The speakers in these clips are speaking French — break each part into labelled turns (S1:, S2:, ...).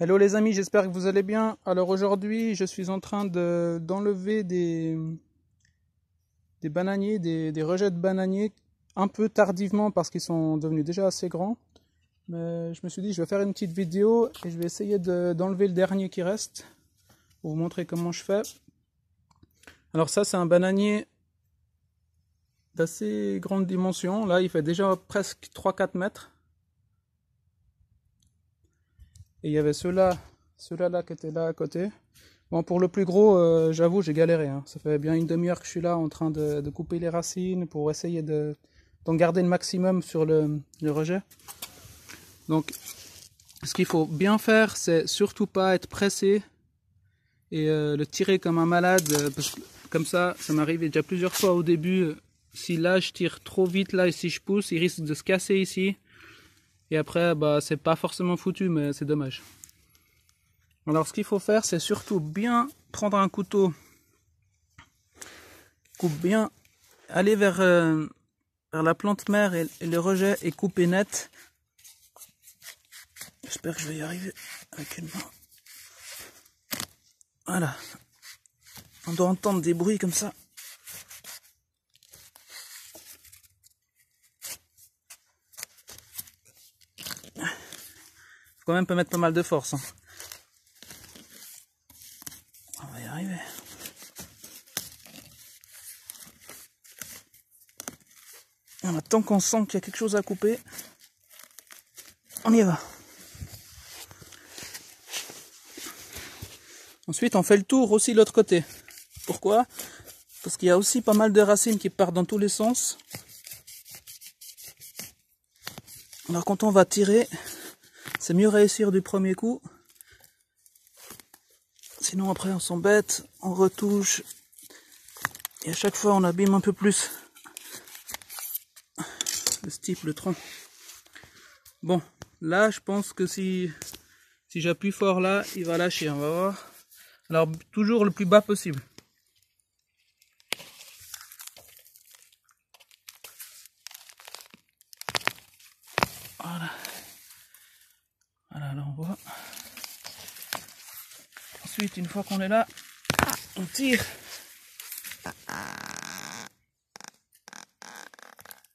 S1: Hello les amis, j'espère que vous allez bien. Alors aujourd'hui, je suis en train d'enlever des, bananiers, des, rejets de bananiers, un peu tardivement parce qu'ils sont devenus déjà assez grands. Mais je me suis dit, je vais faire une petite vidéo et je vais essayer d'enlever le dernier qui reste pour vous montrer comment je fais. Alors ça, c'est un bananier d'assez grande dimension. Là, il fait déjà presque 3-4 mètres. Et il y avait ceux-là, ceux-là qui étaient là à côté. Bon, pour le plus gros, euh, j'avoue, j'ai galéré. Hein. Ça fait bien une demi-heure que je suis là en train de, couper les racines pour essayer de, d'en garder le maximum sur le, rejet. Donc, ce qu'il faut bien faire, c'est surtout pas être pressé et euh, le tirer comme un malade. Euh, comme ça, ça m'arrive déjà plusieurs fois au début. Si là je tire trop vite, là, et si je pousse, il risque de se casser ici. Et après, bah, c'est pas forcément foutu, mais c'est dommage. Alors, ce qu'il faut faire, c'est surtout bien prendre un couteau. Coupe bien, aller vers, euh, la plante mère et, le rejet et couper net. J'espère que je vais y arriver avec une main. Voilà. On doit entendre des bruits comme ça. même peut mettre pas mal de force. Hein. On va y arriver. Ah, tant qu'on sent qu'il y a quelque chose à couper, on y va. Ensuite, on fait le tour aussi de l'autre côté. Pourquoi Parce qu'il y a aussi pas mal de racines qui partent dans tous les sens. Alors quand on va tirer, c'est mieux réussir du premier coup. Sinon après on s'embête, on retouche. Et à chaque fois on abîme un peu plus le stipe, le tronc. Bon, là je pense que si, si j'appuie fort là, il va lâcher, hein, on va voir. Alors toujours le plus bas possible. ensuite, une fois qu'on est là, ah, on tire.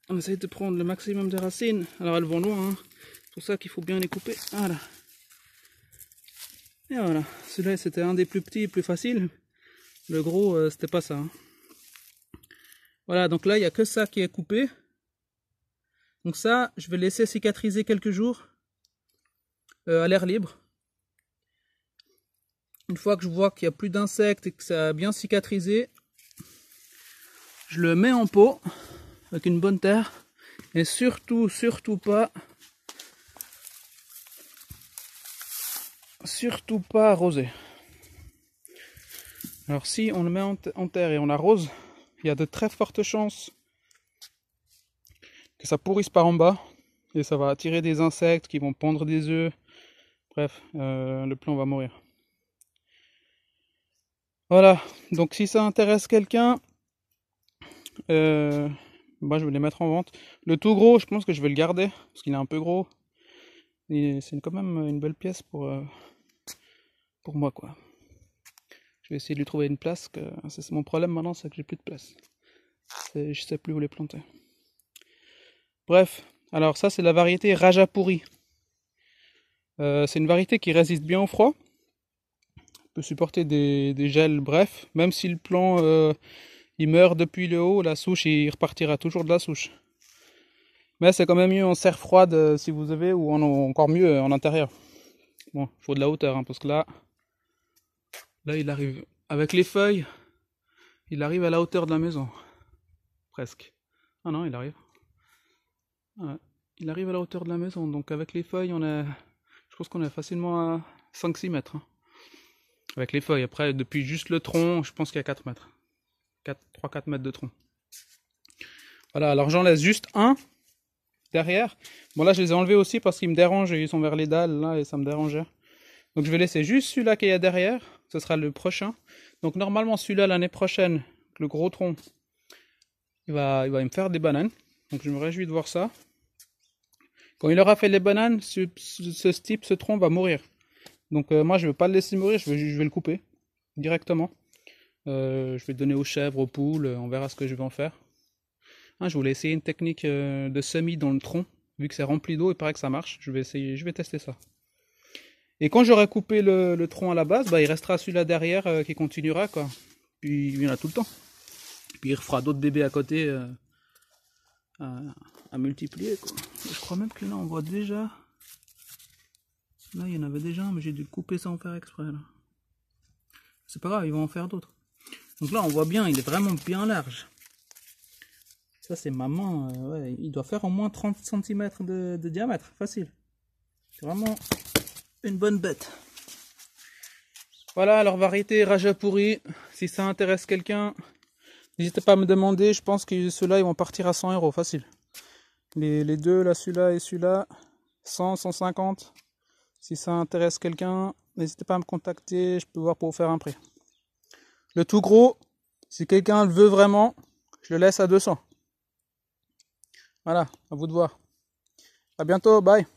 S1: On essaye de prendre le maximum de racines. Alors elles vont loin, hein. c'est pour ça qu'il faut bien les couper. Voilà. Et voilà, celui-là c'était un des plus petits, plus faciles. Le gros, euh, c'était pas ça. Hein. Voilà, donc là, il n'y a que ça qui est coupé. Donc ça, je vais laisser cicatriser quelques jours euh, à l'air libre. Une fois que je vois qu'il n'y a plus d'insectes et que ça a bien cicatrisé, je le mets en pot avec une bonne terre. Et surtout, surtout pas, surtout pas arroser. Alors si on le met en, terre et on arrose, il y a de très fortes chances que ça pourrisse par en bas et ça va attirer des insectes qui vont pondre des œufs. Bref, euh, le plan va mourir. Voilà, donc si ça intéresse quelqu'un, moi euh, bah, je vais les mettre en vente. Le tout gros, je pense que je vais le garder, parce qu'il est un peu gros. c'est quand même une belle pièce pour, euh, pour moi, quoi. Je vais essayer de lui trouver une place, que c'est mon problème maintenant, c'est que j'ai plus de place. Je sais plus où les planter. Bref, alors ça c'est la variété Rajapuri euh, c'est une variété qui résiste bien au froid peut supporter des, gels, bref, même si le plant euh, il meurt depuis le haut, la souche il repartira toujours de la souche. Mais c'est quand même mieux en serre froide euh, si vous avez, ou encore mieux euh, en intérieur. Bon, il faut de la hauteur, hein, parce que là, là il arrive avec les feuilles, il arrive à la hauteur de la maison. Presque. Ah non, il arrive. Ah, il arrive à la hauteur de la maison, donc avec les feuilles, on est, je pense qu'on est facilement à 5-6 mètres. Hein. Avec les feuilles. Après, depuis juste le tronc, je pense qu'il y a 4 mètres. 3-4 mètres de tronc. Voilà, alors j'en laisse juste un derrière. Bon là, je les ai enlevés aussi parce qu'ils me dérangent. Ils sont vers les dalles là et ça me dérangeait. Donc je vais laisser juste celui-là qu'il y a derrière. Ce sera le prochain. Donc normalement, celui-là l'année prochaine, le gros tronc, il va, il va me faire des bananes. Donc je me réjouis de voir ça. Quand il aura fait les bananes, ce, ce type, ce tronc va mourir. Donc euh, moi je vais pas le laisser mourir, je vais, je vais le couper directement. Euh, je vais le donner aux chèvres, aux poules, euh, on verra ce que je vais en faire. Ah, je voulais essayer une technique de semis dans le tronc, vu que c'est rempli d'eau, il paraît que ça marche. Je vais essayer, je vais tester ça. Et quand j'aurai coupé le, tronc à la base, bah, il restera celui-là derrière qui continuera quoi. Puis il y en a tout le temps. Puis il refera d'autres bébés à côté à, multiplier Je crois même que là on voit déjà. Là, il y en avait déjà mais j'ai dû couper sans faire exprès. C'est pas grave, ils vont en faire d'autres. Donc là, on voit bien, il est vraiment bien large. Ça, c'est maman. Euh, il doit faire au moins 30 cm de, diamètre. Facile. C'est vraiment une bonne bête. Voilà, leur variété Raja Pourri. Si ça intéresse quelqu'un, n'hésitez pas à me demander. Je pense que ceux-là, ils vont partir à 100 euros. Facile. Les, les deux, là, celui-là et celui-là. 100, 150. Si ça intéresse quelqu'un, n'hésitez pas à me contacter, je peux voir pour vous faire un prix. Le tout gros, si quelqu'un le veut vraiment, je le laisse à 200. Voilà, à vous de voir. À bientôt, bye.